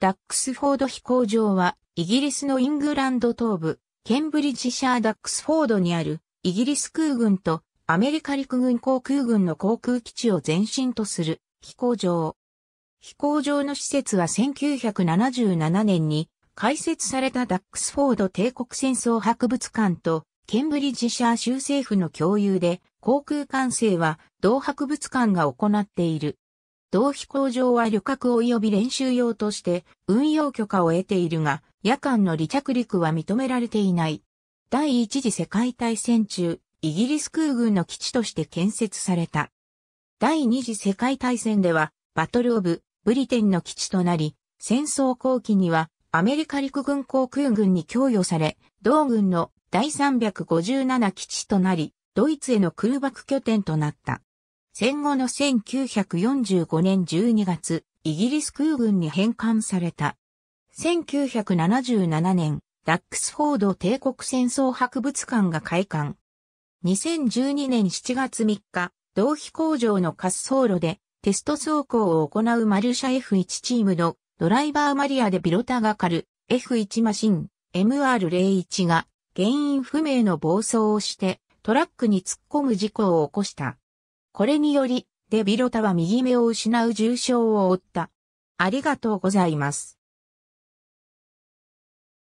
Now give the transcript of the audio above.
ダックスフォード飛行場は、イギリスのイングランド東部、ケンブリッジシャーダックスフォードにある、イギリス空軍とアメリカ陸軍航空軍の航空基地を前身とする飛行場。飛行場の施設は1977年に開設されたダックスフォード帝国戦争博物館とケンブリッジシャー州政府の共有で航空管制は同博物館が行っている。同飛行場は旅客及び練習用として運用許可を得ているが、夜間の離着陸は認められていない。第一次世界大戦中、イギリス空軍の基地として建設された。第二次世界大戦では、バトルオブ、ブリテンの基地となり、戦争後期には、アメリカ陸軍航空軍に供与され、同軍の第357基地となり、ドイツへの空爆拠点となった。戦後の1945年12月、イギリス空軍に返還された。1977年、ダックスフォード帝国戦争博物館が開館。2012年7月3日、同飛工場の滑走路でテスト走行を行うマルシャ F1 チームのドライバーマリアでビロタがかる F1 マシン MR01 が原因不明の暴走をしてトラックに突っ込む事故を起こした。これにより、デビロタは右目を失う重傷を負った。ありがとうございます。